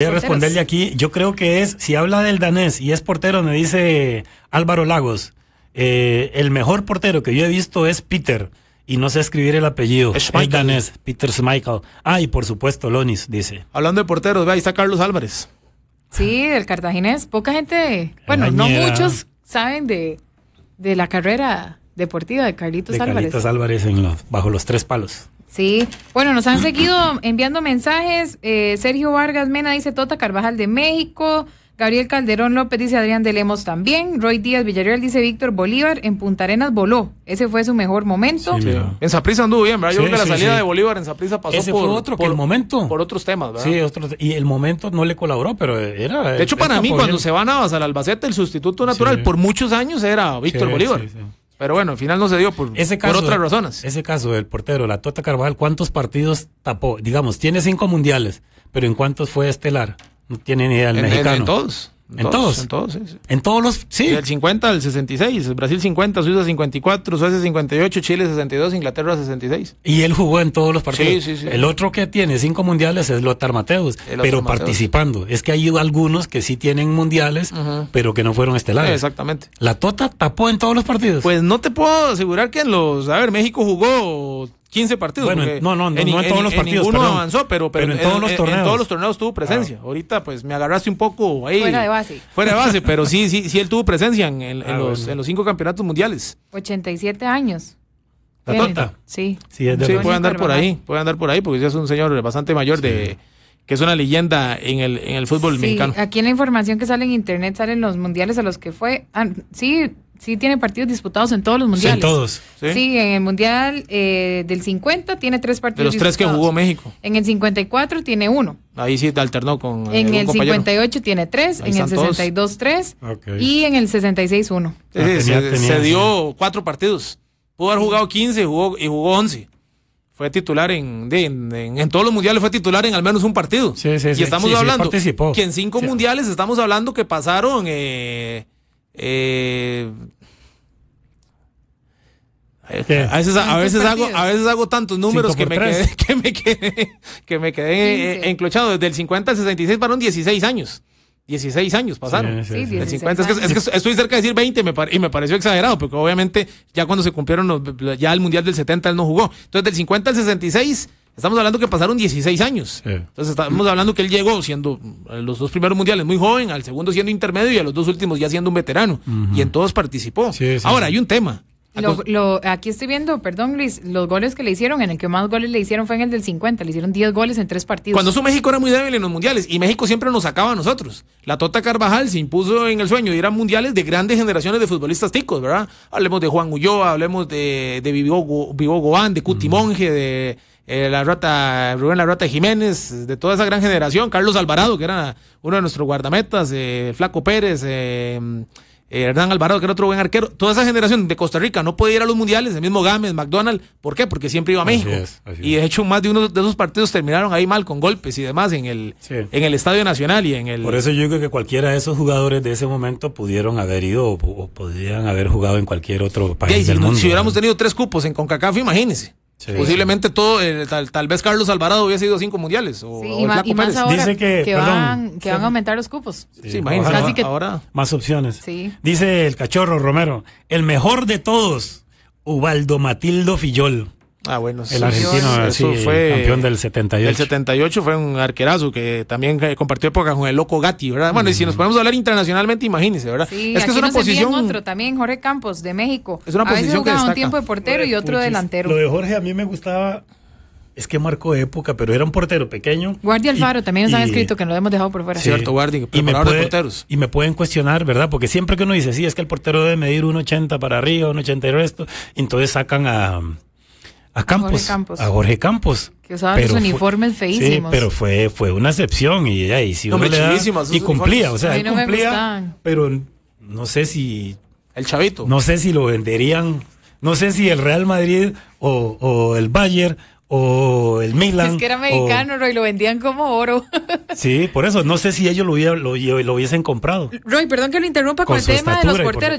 Voy a responderle aquí, yo creo que es, si habla del danés y es portero, me dice Álvaro Lagos, eh, el mejor portero que yo he visto es Peter, y no sé escribir el apellido, es, danés, Peter Schmeichel. Ah, y por supuesto Lonis, dice. Hablando de porteros, ve, ahí está Carlos Álvarez. Sí, del cartaginés, poca gente, bueno, no muchos saben de, la carrera deportiva de Carlitos Álvarez. Carlitos Álvarez en bajo los tres palos. Sí, bueno, nos han seguido enviando mensajes. Eh, Sergio Vargas Mena dice Tota Carvajal de México. Gabriel Calderón López dice Adrián de Lemos también. Roy Díaz Villarreal dice Víctor Bolívar. En Punta Arenas voló. Ese fue su mejor momento. en Saprisa anduvo bien, ¿verdad? Yo creo que la salida de Bolívar en Saprisa pasó por, otro, momento. por otros temas, ¿verdad? Sí, y el momento no le colaboró, pero era. De hecho, para mí, cuando se van a al Albacete, el sustituto natural por muchos años era Víctor Bolívar. Pero bueno, al final no se dio por, por otras razones. Ese caso del portero, la Tota Carvajal, ¿cuántos partidos tapó? Digamos, tiene cinco mundiales, pero ¿en cuántos fue estelar? No tiene ni idea el mexicano. todos. En, todos, En todos, sí, En todos los. Sí. Del 50 al 66. Brasil 50, Suiza 54, Suecia 58, Chile 62, Inglaterra 66. Y él jugó en todos los partidos. Sí, sí, sí. El otro que tiene cinco mundiales es Lothar Mateus, pero participando. Es que hay algunos que sí tienen mundiales, pero que no fueron este Sí, exactamente. ¿La Tota tapó en todos los partidos? Pues no te puedo asegurar que en los. A ver, México jugó 15 partidos. no, no, no, en, no en, todos los partidos. avanzó, pero, pero, en, todos los torneos. en todos los torneos tuvo presencia. Ahorita, pues me agarraste un poco ahí. Fuera de base. Fuera de base, pero sí, sí, sí, él tuvo presencia en, ah, los, en los cinco campeonatos mundiales. 87 años. La tonta Sí. Sí, puede andar por ahí, puede andar por ahí, porque ya es un señor bastante mayor de que es una leyenda en el, en el fútbol sí, mexicano. Aquí en la información que sale en internet salen los mundiales a los que fue. Ah, sí, sí tiene partidos disputados en todos los mundiales. Sí, en todos. Sí, en el mundial eh, del 50 tiene tres partidos. De los tres que jugó México. En el 54 tiene uno. Ahí sí te alternó con. Eh, en el 58 tiene tres, en el 62 tres y en el 66 uno. Ah, sí, se, dio cuatro partidos. Pudo haber jugado 15 jugó, y jugó 11 fue titular en, en, todos los mundiales, fue titular en al menos un partido. Sí, sí, sí. y estamos hablando que en cinco mundiales estamos hablando que pasaron eh, eh, a veces, hago, a veces hago tantos números que me, quedé, que me, quedé, que me quedé, eh, enclochado. Desde el 50 al 66 para 16 años. 16 años pasaron. Sí, es que, estoy cerca de decir 20 y me pareció exagerado, porque obviamente ya cuando se cumplieron ya el Mundial del 70 él no jugó. Entonces del 50 al 66 estamos hablando que pasaron 16 años. Entonces estamos hablando que él llegó siendo eh, los dos primeros mundiales muy joven, al segundo siendo intermedio y a los dos últimos ya siendo un veterano. Y en todos participó. Ahora hay un tema lo, aquí estoy viendo, perdón Luis, los goles que le hicieron, en el que más goles le hicieron fue en el del 50, le hicieron 10 goles en tres partidos. Cuando su México era muy débil en los mundiales y México siempre nos sacaba a nosotros. La Tota Carvajal se impuso en el sueño y eran mundiales de grandes generaciones de futbolistas ticos, ¿verdad? Hablemos de Juan Ulloa, hablemos de, de Vivo, Vivo de Cuti Monge, de eh, la rata, Rubén La Rata Jiménez, de toda esa gran generación, Carlos Alvarado, que era uno de nuestros guardametas, eh, Flaco Pérez, eh, eh, Hernán Alvarado, que era otro buen arquero. Toda esa generación de Costa Rica no puede ir a los mundiales, el mismo Gámez, McDonald. ¿Por qué? Porque siempre iba a México. y de hecho, más de uno de esos partidos terminaron ahí mal, con golpes y demás, en el, en el Estadio Nacional y en el. Por eso yo creo que cualquiera de esos jugadores de ese momento pudieron haber ido o, podrían haber jugado en cualquier otro país. del si, mundo, si hubiéramos tenido tres cupos en CONCACAF, imagínense. Posiblemente todo, eh, tal, vez Carlos Alvarado hubiese ido cinco mundiales. O, ahora Dice que, van, a aumentar los cupos. ahora. Más opciones. Dice el cachorro Romero, el mejor de todos, Ubaldo Matildo Fillol. Ah, bueno, el argentino eso fue campeón del 78. El 78 fue un arquerazo que también eh, compartió época con el loco Gatti, ¿verdad? Bueno, y si nos ponemos a hablar internacionalmente, imagínense, ¿verdad? Sí, es que es una posición otro también, Jorge Campos de México. Es una a posición jugaba un tiempo de portero y otro delantero. Lo de Jorge a mí me gustaba es que marcó época, pero era un portero pequeño. Guardia Alfaro, también nos han escrito que lo hemos dejado por fuera. Cierto, Guardia, y me porteros. Y me pueden cuestionar, ¿verdad? Porque siempre que uno dice, sí, es que el portero debe medir un 80 para arriba, un 80 y resto, entonces sacan a a Campos. A Jorge Campos. Que usaban sus uniformes feísimos. Sí, pero fue, fue una excepción y, y y cumplía, o sea, cumplía, pero no sé si... El chavito. No sé si lo venderían, no sé si el Real Madrid o, el Bayern o el Milan. Es que era mexicano Roy, lo vendían como oro. Sí, por eso, no sé si ellos lo, lo, hubiesen comprado. Roy, perdón que lo interrumpa con, el tema de los porteros.